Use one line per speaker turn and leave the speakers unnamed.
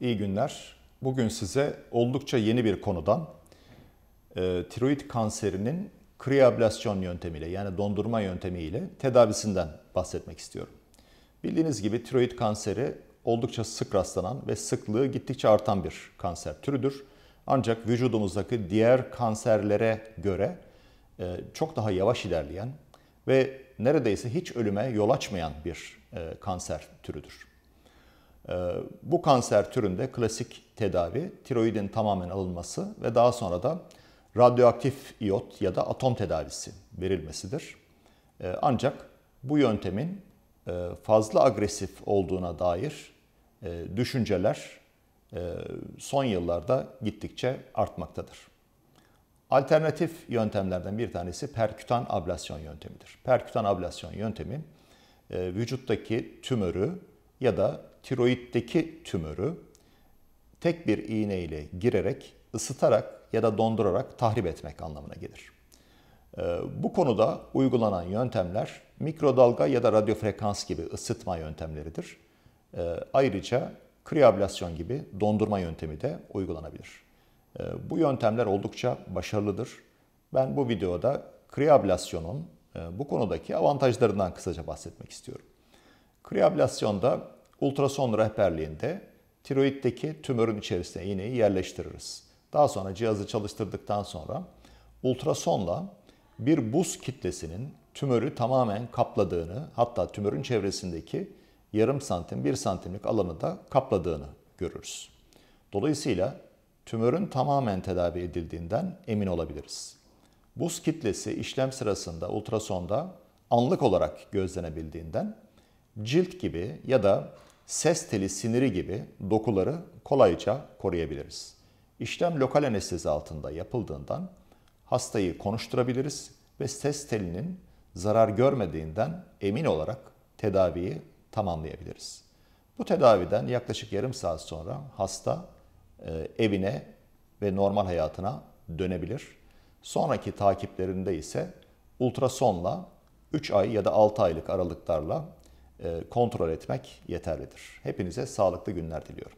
İyi günler. Bugün size oldukça yeni bir konudan e, tiroid kanserinin kriyablasyon yöntemiyle yani dondurma yöntemiyle tedavisinden bahsetmek istiyorum. Bildiğiniz gibi tiroid kanseri oldukça sık rastlanan ve sıklığı gittikçe artan bir kanser türüdür. Ancak vücudumuzdaki diğer kanserlere göre e, çok daha yavaş ilerleyen ve neredeyse hiç ölüme yol açmayan bir e, kanser türüdür. Ee, bu kanser türünde klasik tedavi tiroidin tamamen alınması ve daha sonra da radyoaktif iot ya da atom tedavisi verilmesidir. Ee, ancak bu yöntemin e, fazla agresif olduğuna dair e, düşünceler e, son yıllarda gittikçe artmaktadır. Alternatif yöntemlerden bir tanesi perkütan ablasyon yöntemidir. Perkütan ablasyon yöntemi vücuttaki tümörü ya da tiroiddeki tümörü tek bir iğne ile girerek, ısıtarak ya da dondurarak tahrip etmek anlamına gelir. Ee, bu konuda uygulanan yöntemler mikrodalga ya da radyofrekans gibi ısıtma yöntemleridir. Ee, ayrıca kriyablasyon gibi dondurma yöntemi de uygulanabilir. Ee, bu yöntemler oldukça başarılıdır. Ben bu videoda kriyablasyonun e, bu konudaki avantajlarından kısaca bahsetmek istiyorum. Kriyablasyonda ultrason rehberliğinde tiroiddeki tümörün içerisine iğneyi yerleştiririz. Daha sonra cihazı çalıştırdıktan sonra ultrasonla bir buz kitlesinin tümörü tamamen kapladığını hatta tümörün çevresindeki yarım santim bir santimlik alanı da kapladığını görürüz. Dolayısıyla tümörün tamamen tedavi edildiğinden emin olabiliriz. Buz kitlesi işlem sırasında ultrasonda anlık olarak gözlenebildiğinden cilt gibi ya da ses teli siniri gibi dokuları kolayca koruyabiliriz. İşlem lokal anestezi altında yapıldığından hastayı konuşturabiliriz ve ses telinin zarar görmediğinden emin olarak tedaviyi tamamlayabiliriz. Bu tedaviden yaklaşık yarım saat sonra hasta e, evine ve normal hayatına dönebilir. Sonraki takiplerinde ise ultrasonla 3 ay ya da 6 aylık aralıklarla e, kontrol etmek yeterlidir. Hepinize sağlıklı günler diliyorum.